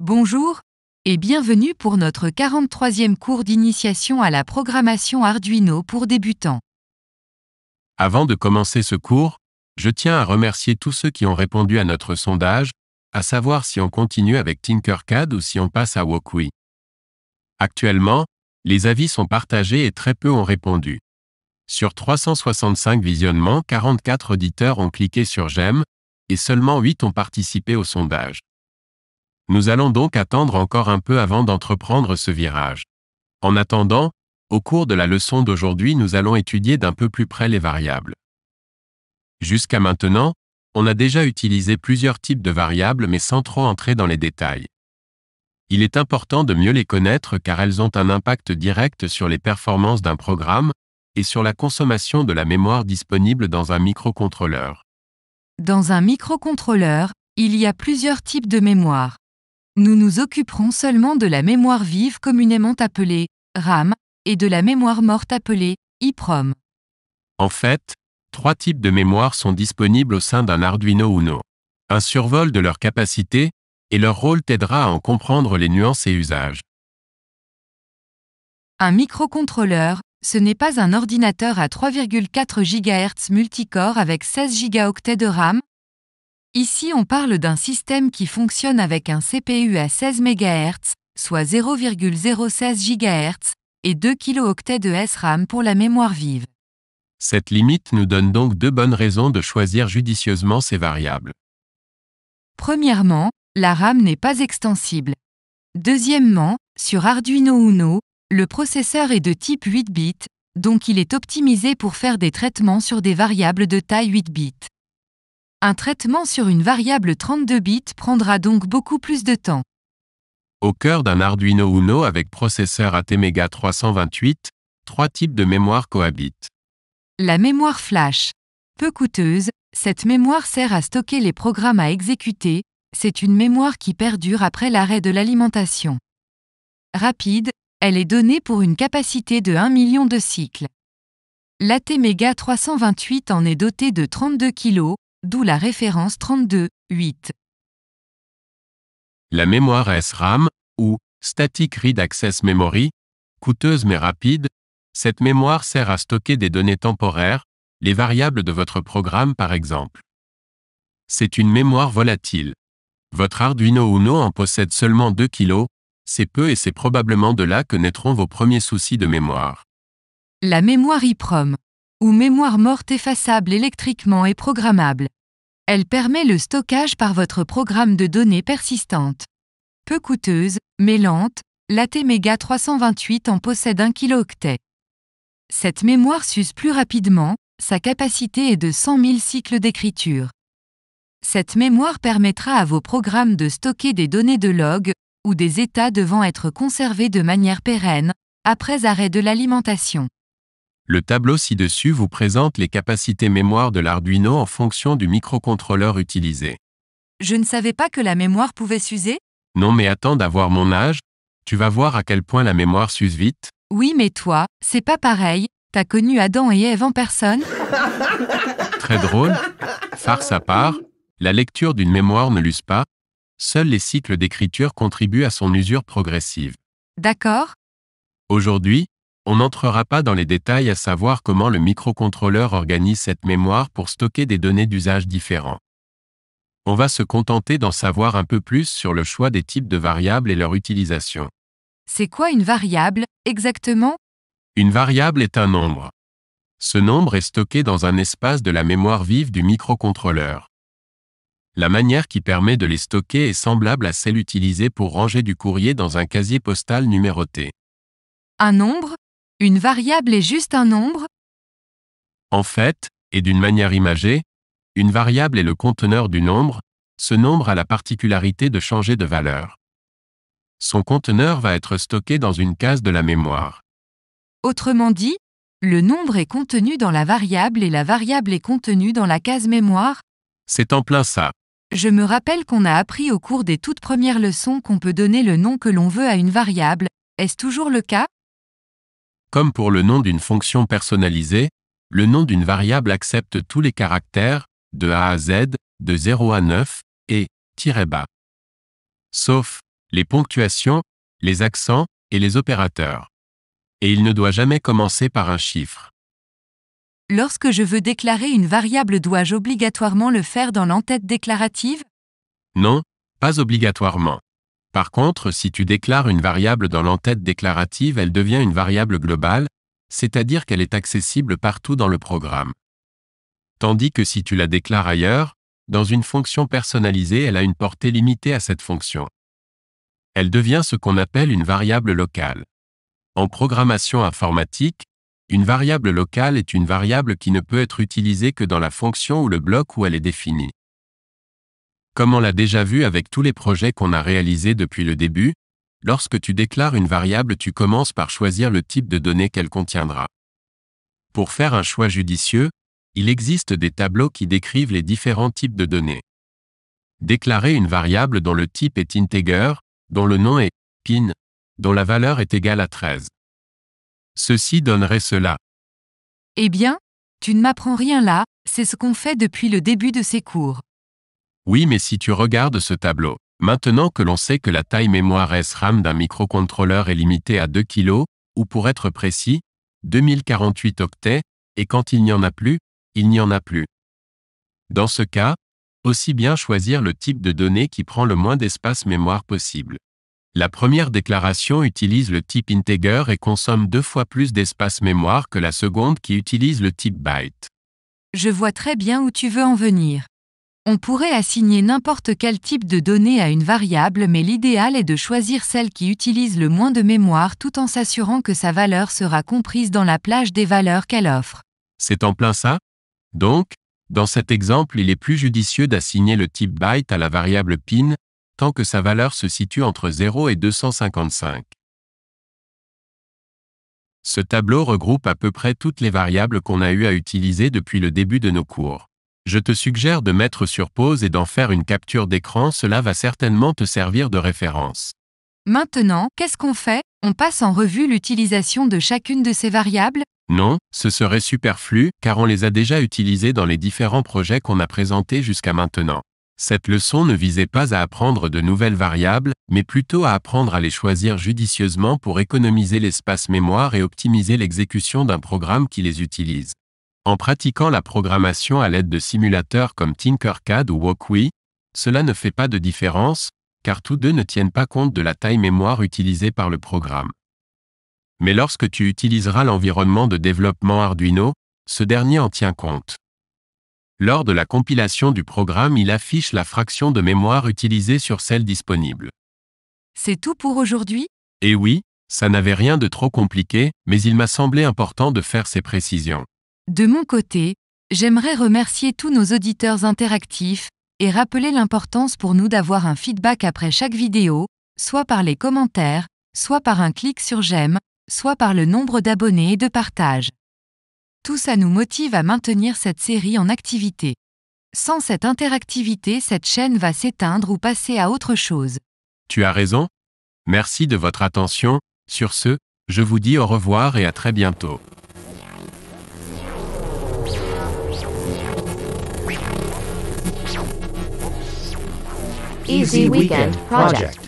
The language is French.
Bonjour et bienvenue pour notre 43e cours d'initiation à la programmation Arduino pour débutants. Avant de commencer ce cours, je tiens à remercier tous ceux qui ont répondu à notre sondage, à savoir si on continue avec Tinkercad ou si on passe à Wokui. Actuellement, les avis sont partagés et très peu ont répondu. Sur 365 visionnements, 44 auditeurs ont cliqué sur J'aime, et seulement 8 ont participé au sondage. Nous allons donc attendre encore un peu avant d'entreprendre ce virage. En attendant, au cours de la leçon d'aujourd'hui nous allons étudier d'un peu plus près les variables. Jusqu'à maintenant, on a déjà utilisé plusieurs types de variables mais sans trop entrer dans les détails. Il est important de mieux les connaître car elles ont un impact direct sur les performances d'un programme et sur la consommation de la mémoire disponible dans un microcontrôleur. Dans un microcontrôleur, il y a plusieurs types de mémoire nous nous occuperons seulement de la mémoire vive communément appelée RAM et de la mémoire morte appelée IPROM. En fait, trois types de mémoire sont disponibles au sein d'un Arduino Uno. Un survol de leurs capacité et leur rôle t'aidera à en comprendre les nuances et usages. Un microcontrôleur, ce n'est pas un ordinateur à 3,4 GHz multicore avec 16 Go de RAM, Ici on parle d'un système qui fonctionne avec un CPU à 16 MHz, soit 0,016 GHz, et 2 kilooctets de SRAM pour la mémoire vive. Cette limite nous donne donc deux bonnes raisons de choisir judicieusement ces variables. Premièrement, la RAM n'est pas extensible. Deuxièmement, sur Arduino Uno, le processeur est de type 8 bits, donc il est optimisé pour faire des traitements sur des variables de taille 8 bits. Un traitement sur une variable 32 bits prendra donc beaucoup plus de temps. Au cœur d'un Arduino Uno avec processeur ATmega 328, trois types de mémoire cohabitent. La mémoire flash. Peu coûteuse, cette mémoire sert à stocker les programmes à exécuter, c'est une mémoire qui perdure après l'arrêt de l'alimentation. Rapide, elle est donnée pour une capacité de 1 million de cycles. L'ATmega 328 en est doté de 32 kg, d'où la référence 32.8. La mémoire SRAM, ou Static Read Access Memory, coûteuse mais rapide, cette mémoire sert à stocker des données temporaires, les variables de votre programme par exemple. C'est une mémoire volatile. Votre Arduino Uno en possède seulement 2 kg, c'est peu et c'est probablement de là que naîtront vos premiers soucis de mémoire. La mémoire IPROM ou mémoire morte effaçable électriquement et programmable. Elle permet le stockage par votre programme de données persistantes. Peu coûteuse, mais lente, l'ATmega 328 en possède 1 kilooctet. Cette mémoire s'use plus rapidement, sa capacité est de 100 000 cycles d'écriture. Cette mémoire permettra à vos programmes de stocker des données de log ou des états devant être conservés de manière pérenne, après arrêt de l'alimentation. Le tableau ci-dessus vous présente les capacités mémoire de l'Arduino en fonction du microcontrôleur utilisé. Je ne savais pas que la mémoire pouvait s'user Non mais attends d'avoir mon âge, tu vas voir à quel point la mémoire s'use vite. Oui mais toi, c'est pas pareil, t'as connu Adam et Ève en personne Très drôle, farce à part, la lecture d'une mémoire ne l'use pas, seuls les cycles d'écriture contribuent à son usure progressive. D'accord Aujourd'hui, on n'entrera pas dans les détails à savoir comment le microcontrôleur organise cette mémoire pour stocker des données d'usage différents. On va se contenter d'en savoir un peu plus sur le choix des types de variables et leur utilisation. C'est quoi une variable, exactement Une variable est un nombre. Ce nombre est stocké dans un espace de la mémoire vive du microcontrôleur. La manière qui permet de les stocker est semblable à celle utilisée pour ranger du courrier dans un casier postal numéroté. Un nombre, une variable est juste un nombre En fait, et d'une manière imagée, une variable est le conteneur du nombre, ce nombre a la particularité de changer de valeur. Son conteneur va être stocké dans une case de la mémoire. Autrement dit, le nombre est contenu dans la variable et la variable est contenue dans la case mémoire C'est en plein ça. Je me rappelle qu'on a appris au cours des toutes premières leçons qu'on peut donner le nom que l'on veut à une variable, est-ce toujours le cas comme pour le nom d'une fonction personnalisée, le nom d'une variable accepte tous les caractères, de A à Z, de 0 à 9, et -bas. Sauf les ponctuations, les accents et les opérateurs. Et il ne doit jamais commencer par un chiffre. Lorsque je veux déclarer une variable, dois-je obligatoirement le faire dans l'entête déclarative Non, pas obligatoirement. Par contre, si tu déclares une variable dans l'entête déclarative, elle devient une variable globale, c'est-à-dire qu'elle est accessible partout dans le programme. Tandis que si tu la déclares ailleurs, dans une fonction personnalisée, elle a une portée limitée à cette fonction. Elle devient ce qu'on appelle une variable locale. En programmation informatique, une variable locale est une variable qui ne peut être utilisée que dans la fonction ou le bloc où elle est définie. Comme on l'a déjà vu avec tous les projets qu'on a réalisés depuis le début, lorsque tu déclares une variable tu commences par choisir le type de données qu'elle contiendra. Pour faire un choix judicieux, il existe des tableaux qui décrivent les différents types de données. Déclarer une variable dont le type est integer, dont le nom est pin, dont la valeur est égale à 13. Ceci donnerait cela. Eh bien, tu ne m'apprends rien là, c'est ce qu'on fait depuis le début de ces cours. Oui mais si tu regardes ce tableau, maintenant que l'on sait que la taille mémoire SRAM d'un microcontrôleur est limitée à 2 kg, ou pour être précis, 2048 octets, et quand il n'y en a plus, il n'y en a plus. Dans ce cas, aussi bien choisir le type de données qui prend le moins d'espace mémoire possible. La première déclaration utilise le type integer et consomme deux fois plus d'espace mémoire que la seconde qui utilise le type byte. Je vois très bien où tu veux en venir. On pourrait assigner n'importe quel type de données à une variable mais l'idéal est de choisir celle qui utilise le moins de mémoire tout en s'assurant que sa valeur sera comprise dans la plage des valeurs qu'elle offre. C'est en plein ça Donc, dans cet exemple, il est plus judicieux d'assigner le type byte à la variable pin, tant que sa valeur se situe entre 0 et 255. Ce tableau regroupe à peu près toutes les variables qu'on a eu à utiliser depuis le début de nos cours je te suggère de mettre sur pause et d'en faire une capture d'écran, cela va certainement te servir de référence. Maintenant, qu'est-ce qu'on fait On passe en revue l'utilisation de chacune de ces variables Non, ce serait superflu, car on les a déjà utilisées dans les différents projets qu'on a présentés jusqu'à maintenant. Cette leçon ne visait pas à apprendre de nouvelles variables, mais plutôt à apprendre à les choisir judicieusement pour économiser l'espace mémoire et optimiser l'exécution d'un programme qui les utilise. En pratiquant la programmation à l'aide de simulateurs comme Tinkercad ou Wokwi, cela ne fait pas de différence, car tous deux ne tiennent pas compte de la taille mémoire utilisée par le programme. Mais lorsque tu utiliseras l'environnement de développement Arduino, ce dernier en tient compte. Lors de la compilation du programme, il affiche la fraction de mémoire utilisée sur celle disponible. C'est tout pour aujourd'hui Eh oui, ça n'avait rien de trop compliqué, mais il m'a semblé important de faire ces précisions. De mon côté, j'aimerais remercier tous nos auditeurs interactifs et rappeler l'importance pour nous d'avoir un feedback après chaque vidéo, soit par les commentaires, soit par un clic sur j'aime, soit par le nombre d'abonnés et de partages. Tout ça nous motive à maintenir cette série en activité. Sans cette interactivité, cette chaîne va s'éteindre ou passer à autre chose. Tu as raison. Merci de votre attention. Sur ce, je vous dis au revoir et à très bientôt. Easy Weekend Project.